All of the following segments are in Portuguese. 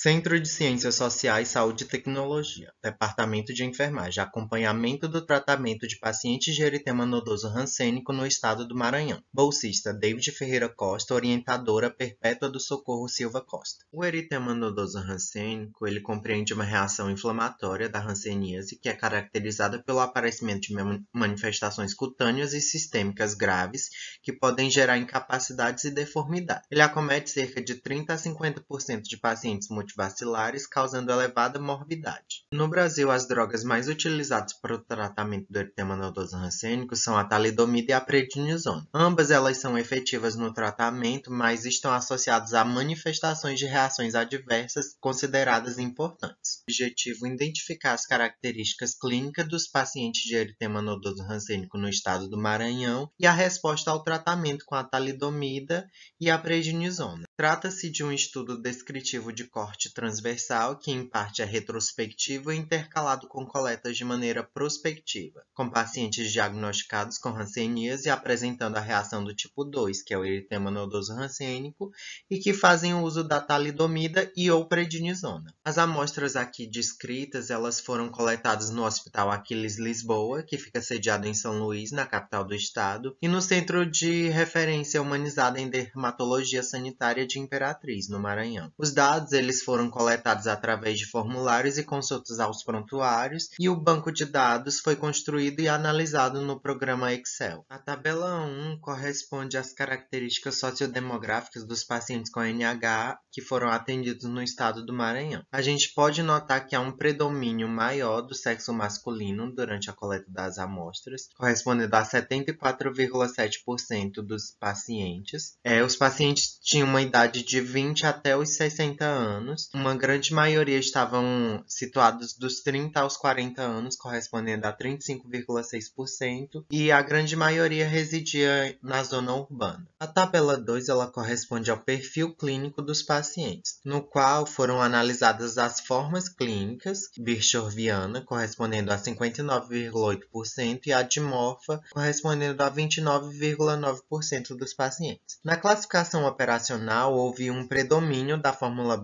Centro de Ciências Sociais, Saúde e Tecnologia, Departamento de Enfermagem, Acompanhamento do Tratamento de Pacientes de Eritema Nodoso Rancênico no Estado do Maranhão. Bolsista David Ferreira Costa, orientadora perpétua do Socorro Silva Costa. O eritema nodoso rancênico, ele compreende uma reação inflamatória da ranceníase que é caracterizada pelo aparecimento de manifestações cutâneas e sistêmicas graves que podem gerar incapacidades e deformidade. Ele acomete cerca de 30 a 50% de pacientes multivacilares, causando elevada morbidade. No Brasil, as drogas mais utilizadas para o tratamento do eritema nodoso rancênico são a talidomida e a prednisona. Ambas elas são efetivas no tratamento, mas estão associadas a manifestações de reações adversas consideradas importantes. Objetivo identificar as características clínicas dos pacientes de eritema nodoso rancênico no estado do Maranhão e a resposta ao tratamento com a talidomida e a prednisona. Trata-se de um estudo descritivo de corte parte transversal, que em parte é retrospectivo, intercalado com coletas de maneira prospectiva, com pacientes diagnosticados com e apresentando a reação do tipo 2, que é o eritema nodoso rancênico, e que fazem uso da talidomida e ou prednisona. As amostras aqui descritas, elas foram coletadas no Hospital Aquiles Lisboa, que fica sediado em São Luís, na capital do estado, e no Centro de Referência Humanizada em Dermatologia Sanitária de Imperatriz, no Maranhão. Os dados, eles foram coletados através de formulários e consultas aos prontuários, e o banco de dados foi construído e analisado no programa Excel. A tabela 1 corresponde às características sociodemográficas dos pacientes com NH que foram atendidos no estado do Maranhão. A gente pode notar que há um predomínio maior do sexo masculino durante a coleta das amostras, correspondendo a 74,7% dos pacientes. É, os pacientes tinham uma idade de 20 até os 60 anos anos. Uma grande maioria estavam situados dos 30 aos 40 anos, correspondendo a 35,6%, e a grande maioria residia na zona urbana. A tabela 2 ela corresponde ao perfil clínico dos pacientes, no qual foram analisadas as formas clínicas birchoviana, correspondendo a 59,8%, e a dimorfa, correspondendo a 29,9% dos pacientes. Na classificação operacional, houve um predomínio da fórmula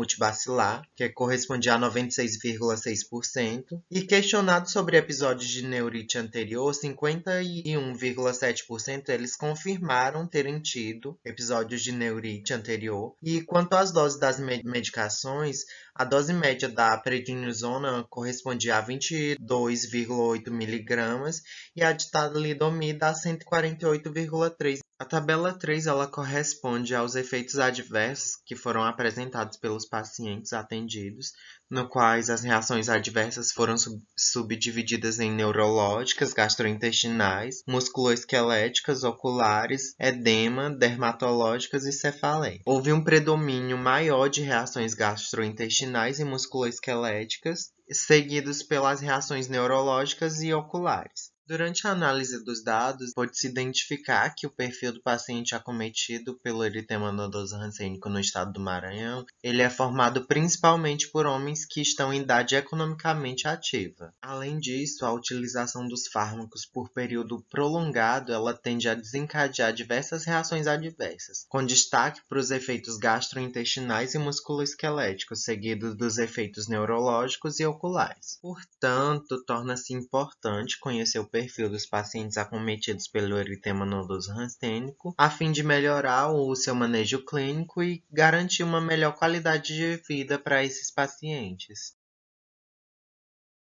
multibacilar, que correspondia a 96,6%, e questionado sobre episódios de neurite anterior, 51,7% eles confirmaram terem tido episódios de neurite anterior. E quanto às doses das medicações, a dose média da prednisona correspondia a 22,8 miligramas e a de talidomida a 148,3 a tabela 3 ela corresponde aos efeitos adversos que foram apresentados pelos pacientes atendidos, no quais as reações adversas foram sub subdivididas em neurológicas, gastrointestinais, musculoesqueléticas, oculares, edema, dermatológicas e cefaleia. Houve um predomínio maior de reações gastrointestinais e musculoesqueléticas, seguidos pelas reações neurológicas e oculares. Durante a análise dos dados, pôde-se identificar que o perfil do paciente acometido pelo eritema nodoso rancênico no estado do Maranhão, ele é formado principalmente por homens que estão em idade economicamente ativa. Além disso, a utilização dos fármacos por período prolongado, ela tende a desencadear diversas reações adversas, com destaque para os efeitos gastrointestinais e musculoesqueléticos, seguidos dos efeitos neurológicos e oculares. Portanto, torna-se importante conhecer o perfil dos pacientes acometidos pelo eritema nodoso rastênico, a fim de melhorar o seu manejo clínico e garantir uma melhor qualidade de vida para esses pacientes.